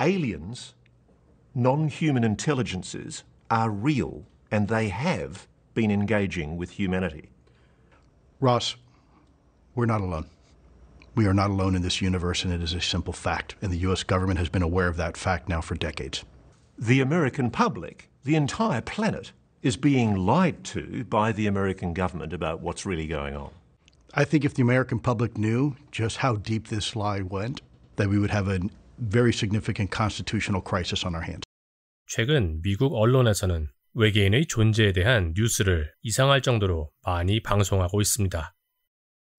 aliens, non human intelligences, are real and they have been engaging with humanity. Ross, we're not alone. We are not alone in this universe, and it is a simple fact. And the U.S. government has been aware of that fact now for decades. The American public, the entire planet, is being lied to by the American government about what's really going on. I think if the American public knew just how deep this lie went, that we would have an very significant constitutional crisis on our hands. 최근 미국 언론에서는 외계인의 존재에 대한 뉴스를 이상할 정도로 많이 방송하고 있습니다.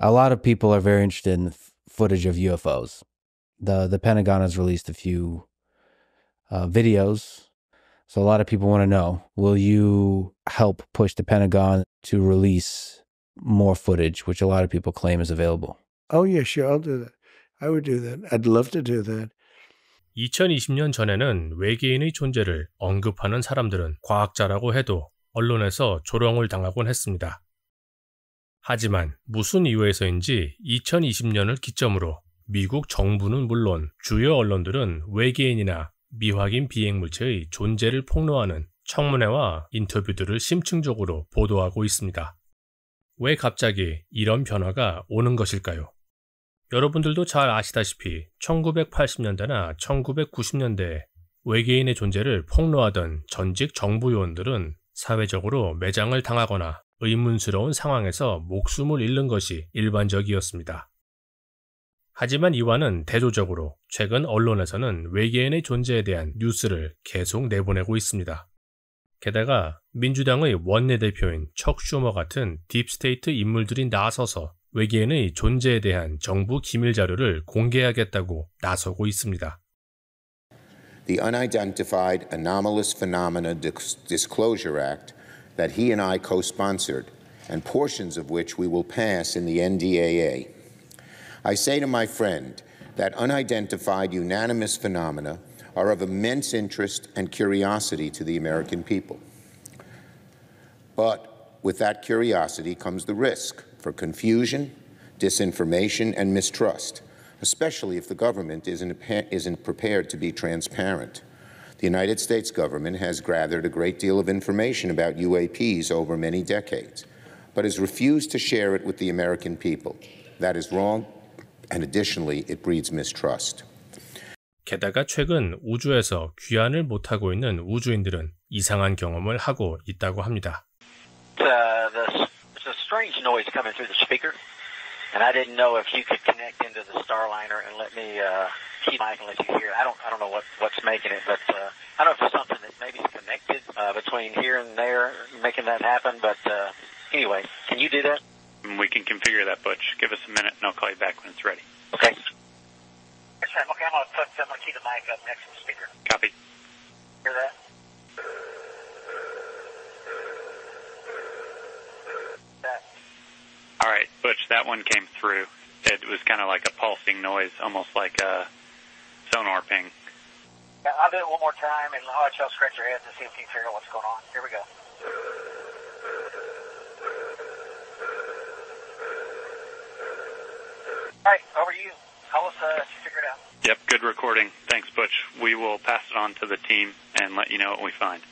A lot of people are very interested in footage of UFOs. The the Pentagon has released a few uh, videos. So a lot of people want to know, will you help push the Pentagon to release more footage, which a lot of people claim is available? Oh yeah, sure, I'll do that. I would do that. I'd love to do that. 2020년 전에는 외계인의 존재를 언급하는 사람들은 과학자라고 해도 언론에서 조롱을 당하곤 했습니다. 하지만 무슨 이유에서인지 2020년을 기점으로 미국 정부는 물론 주요 언론들은 외계인이나 미확인 비행물체의 존재를 폭로하는 청문회와 인터뷰들을 심층적으로 보도하고 있습니다. 왜 갑자기 이런 변화가 오는 것일까요? 여러분들도 잘 아시다시피 1980년대나 1990년대 외계인의 존재를 폭로하던 전직 정부 요원들은 사회적으로 매장을 당하거나 의문스러운 상황에서 목숨을 잃는 것이 일반적이었습니다. 하지만 이와는 대조적으로 최근 언론에서는 외계인의 존재에 대한 뉴스를 계속 내보내고 있습니다. 게다가 민주당의 원내대표인 척 슈머 같은 딥스테이트 인물들이 나서서 외계인의 존재에 대한 정부 기밀 자료를 공개하겠다고 나서고 있습니다. The Unidentified Anomalous Phenomena Disclosure Act that he and I co-sponsored and portions of which we will pass in the NDAA. I say to my friend that unidentified unanimous phenomena are of immense interest and curiosity to the American people. But with that curiosity comes the risk for confusion, disinformation, and mistrust, especially if the government isn't, isn't prepared to be transparent. The United States government has gathered a great deal of information about UAPs over many decades, but has refused to share it with the American people. That is wrong, and additionally, it breeds mistrust. 게다가 최근 우주에서 귀환을 못하고 있는 우주인들은 이상한 경험을 하고 있다고 합니다 strange noise coming through the speaker, and I didn't know if you could connect into the Starliner and let me uh, keep mic and let you hear I don't I don't know what what's making it, but uh, I don't know if it's something that maybe is connected uh, between here and there, making that happen. But uh, anyway, can you do that? We can configure that, Butch. Give us a minute, and I'll call you back when it's ready. Okay. Okay, I'm gonna put I'm gonna keep the mic up next that one came through. It was kind of like a pulsing noise, almost like a sonar ping. Yeah, I'll do it one more time, and I'll let y'all scratch your heads and see if you can figure out what's going on. Here we go. All right, over to you. How us uh, figure it out. Yep, good recording. Thanks, Butch. We will pass it on to the team and let you know what we find.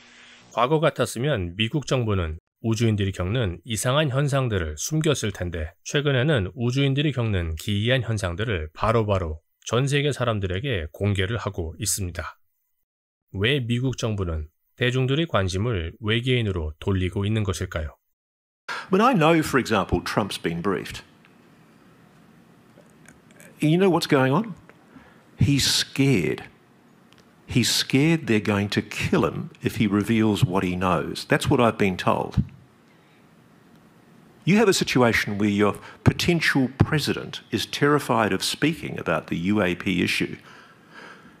과거 같았으면 미국 정부는 우주인들이 겪는 이상한 현상들을 숨겼을 텐데 최근에는 우주인들이 겪는 기이한 현상들을 바로바로 전 세계 사람들에게 공개를 하고 있습니다. 왜 미국 정부는 대중들의 관심을 외계인으로 돌리고 있는 것일까요? When I know, for example, Trump's been briefed, you know what's going on? He's scared. He's scared they're going to kill him if he reveals what he knows. That's what I've been told. You have a situation where your potential president is terrified of speaking about the UAP issue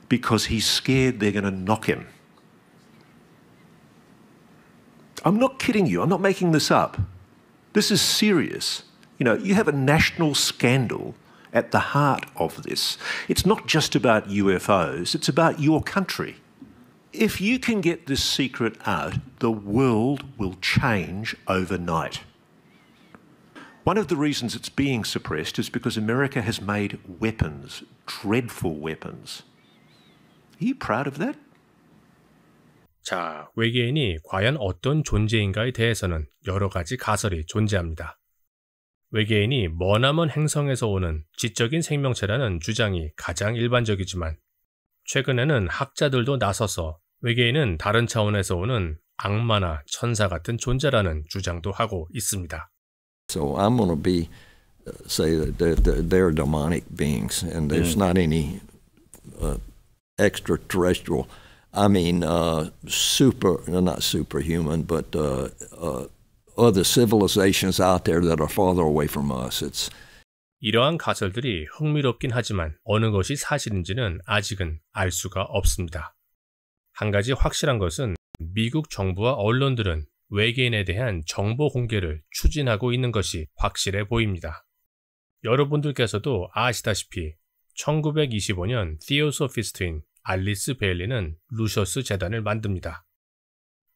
because he's scared they're going to knock him. I'm not kidding you, I'm not making this up. This is serious. You know, you have a national scandal at the heart of this. It's not just about UFOs, it's about your country. If you can get this secret out, the world will change overnight. One of the reasons it's being suppressed is because America has made weapons, dreadful weapons. Are you proud of that? 자, 외계인이 과연 어떤 존재인가에 대해서는 여러 가지 가설이 존재합니다. 외계인이 머나먼 행성에서 오는 지적인 생명체라는 주장이 가장 일반적이지만 최근에는 학자들도 나서서 외계인은 다른 차원에서 오는 악마나 천사 같은 존재라는 주장도 하고 있습니다. So I'm going to be uh, say that they're, they're, demonic beings, and there's mm. not any uh, extraterrestrial. I mean, uh, super, not superhuman, but uh, uh, other civilizations out there that are farther away from us. It's 이러한 가설들이 흥미롭긴 하지만 어느 것이 사실인지는 아직은 알 수가 없습니다. 한 가지 확실한 것은 미국 정부와 언론들은 외계인에 대한 정보 공개를 추진하고 있는 것이 확실해 보입니다. 여러분들께서도 아시다시피 1925년 티오소피스트인 알리스 베일리는 루셔스 재단을 만듭니다.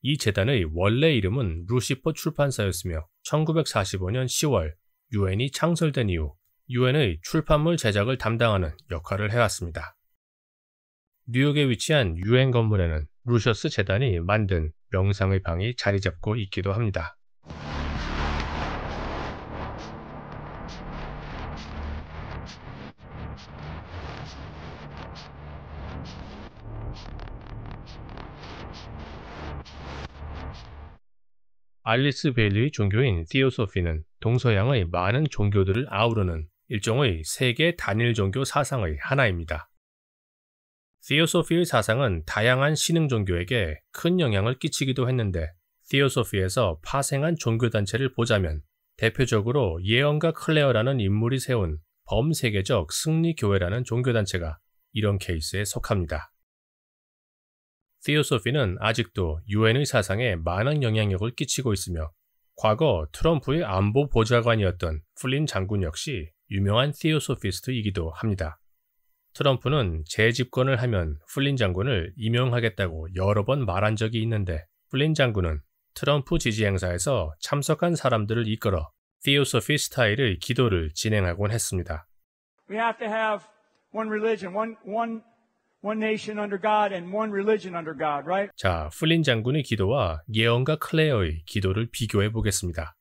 이 재단의 원래 이름은 루시퍼 출판사였으며 1945년 10월 u n 이 창설된 이후 u n 의 출판물 제작을 담당하는 역할을 해왔습니다. 뉴욕에 위치한 UN 건물에는 루셔스 재단이 만든 명상의 방이 자리 잡고 있기도 합니다. 알리스 벨리의 종교인 디오소피는 동서양의 많은 종교들을 아우르는 일종의 세계 단일 종교 사상의 하나입니다. Theosophy의 사상은 다양한 신흥 종교에게 큰 영향을 끼치기도 했는데 Theosophy에서 파생한 종교단체를 보자면 대표적으로 예언가 클레어라는 인물이 세운 범세계적 승리교회라는 종교단체가 이런 케이스에 속합니다. Theosophy는 아직도 유엔의 사상에 많은 영향력을 끼치고 있으며 과거 트럼프의 안보 보좌관이었던 플린 장군 역시 유명한 Theosophi스트이기도 합니다. 트럼프는 재집권을 하면 플린 장군을 임명하겠다고 여러 번 말한 적이 있는데 플린 장군은 트럼프 지지 행사에서 참석한 사람들을 이끌어 Theosophy 스타일의 기도를 진행하곤 했습니다. We have to have one religion, one, one, one nation under God and one religion under God, right? 자, 플린 장군의 기도와 예언가 클레어의 기도를 비교해 보겠습니다.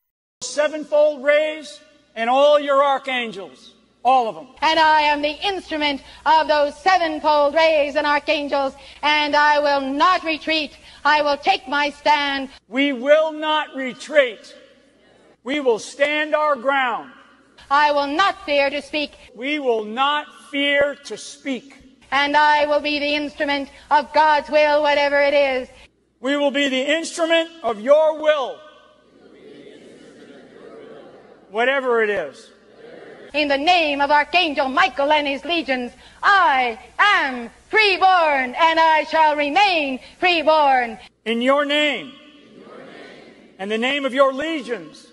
Sevenfold raise and all your archangels. All of them. And I am the instrument of those sevenfold rays and archangels, and I will not retreat. I will take my stand. We will not retreat. We will stand our ground. I will not fear to speak. We will not fear to speak. And I will be the instrument of God's will, whatever it is. We will be the instrument of your will, whatever it is. In the name of Archangel Michael and his legions, I am freeborn and I shall remain freeborn. In your name, In your name. and the name of your legions,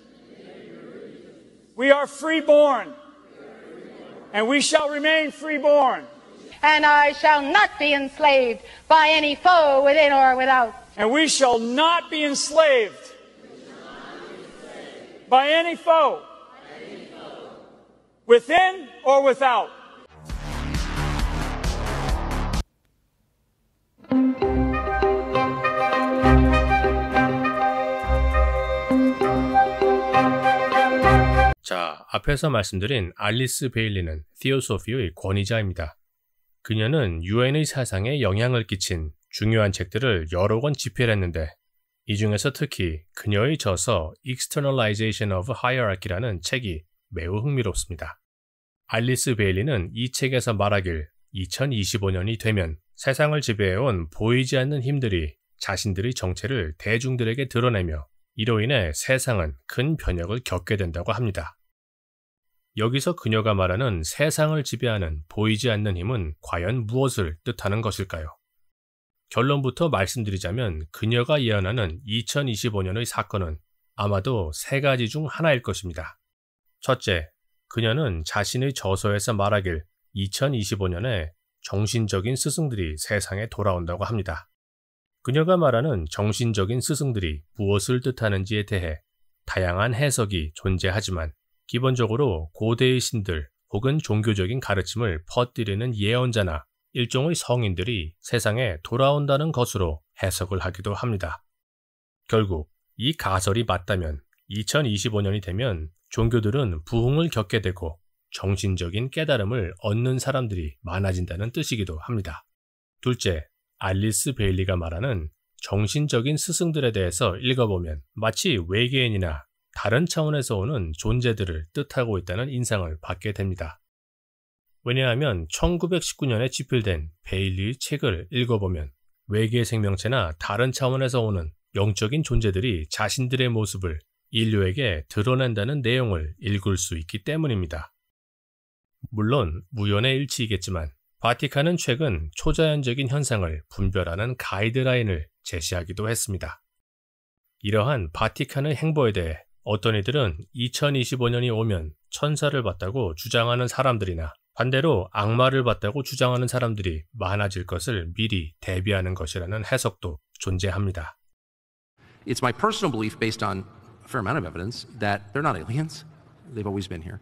we are freeborn, and we shall remain freeborn. And I shall not be enslaved by any foe within or without. And we shall not be enslaved by any foe within or without. 자, 앞에서 말씀드린 알리스 베일리는 티오소피의 권위자입니다. 그녀는 u n 의 사상에 영향을 끼친 중요한 책들을 여러 권 집필했는데 이 중에서 특히 그녀의 저서 Externalization of Hierarchy라는 책이 매우 흥미롭습니다. 알리스 베일리는 이 책에서 말하길 2025년이 되면 세상을 지배해온 보이지 않는 힘들이 자신들의 정체를 대중들에게 드러내며 이로 인해 세상은 큰 변혁을 겪게 된다고 합니다. 여기서 그녀가 말하는 세상을 지배하는 보이지 않는 힘은 과연 무엇을 뜻하는 것일까요? 결론부터 말씀드리자면 그녀가 예언하는 2025년의 사건은 아마도 세 가지 중 하나일 것입니다. 첫째, 그녀는 자신의 저서에서 말하길 2025년에 정신적인 스승들이 세상에 돌아온다고 합니다. 그녀가 말하는 정신적인 스승들이 무엇을 뜻하는지에 대해 다양한 해석이 존재하지만 기본적으로 고대의 신들 혹은 종교적인 가르침을 퍼뜨리는 예언자나 일종의 성인들이 세상에 돌아온다는 것으로 해석을 하기도 합니다. 결국 이 가설이 맞다면 2025년이 되면 종교들은 부흥을 겪게 되고 정신적인 깨달음을 얻는 사람들이 많아진다는 뜻이기도 합니다. 둘째, 알리스 베일리가 말하는 정신적인 스승들에 대해서 읽어보면 마치 외계인이나 다른 차원에서 오는 존재들을 뜻하고 있다는 인상을 받게 됩니다. 왜냐하면 1919년에 집필된 베일리의 책을 읽어보면 외계 생명체나 다른 차원에서 오는 영적인 존재들이 자신들의 모습을 인류에게 드러낸다는 내용을 읽을 수 있기 때문입니다. 물론 무연의 일치이겠지만 바티칸은 최근 초자연적인 현상을 분별하는 가이드라인을 제시하기도 했습니다. 이러한 바티칸의 행보에 대해 어떤 이들은 2025년이 오면 천사를 봤다고 주장하는 사람들이나 반대로 악마를 봤다고 주장하는 사람들이 많아질 것을 미리 대비하는 것이라는 해석도 존재합니다. It's my personal belief based on fair amount of evidence that they're not aliens. They've always been here.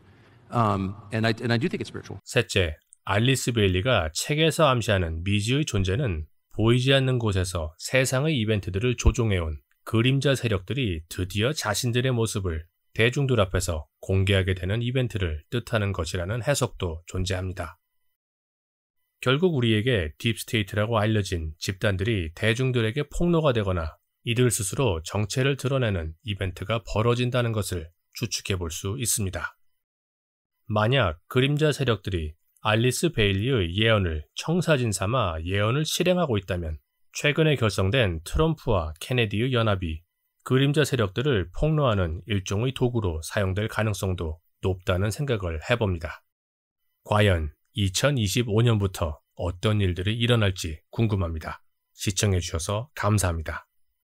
Um, and, I, and I do think it's spiritual. 셋째, 알리스 베일리가 책에서 암시하는 미지의 존재는 보이지 않는 곳에서 세상의 이벤트들을 조종해온 그림자 세력들이 드디어 자신들의 모습을 대중들 앞에서 공개하게 되는 이벤트를 뜻하는 것이라는 해석도 존재합니다. 결국 우리에게 딥스테이트라고 알려진 집단들이 대중들에게 폭로가 되거나 이들 스스로 정체를 드러내는 이벤트가 벌어진다는 것을 추측해 볼 수 있습니다. 만약 그림자 세력들이 알리스 베일리의 예언을 청사진 삼아 예언을 실행하고 있다면 최근에 결성된 트럼프와 케네디의 연합이 그림자 세력들을 폭로하는 일종의 도구로 사용될 가능성도 높다는 생각을 해봅니다. 과연 2025년부터 어떤 일들이 일어날지 궁금합니다. 시청해주셔서 감사합니다.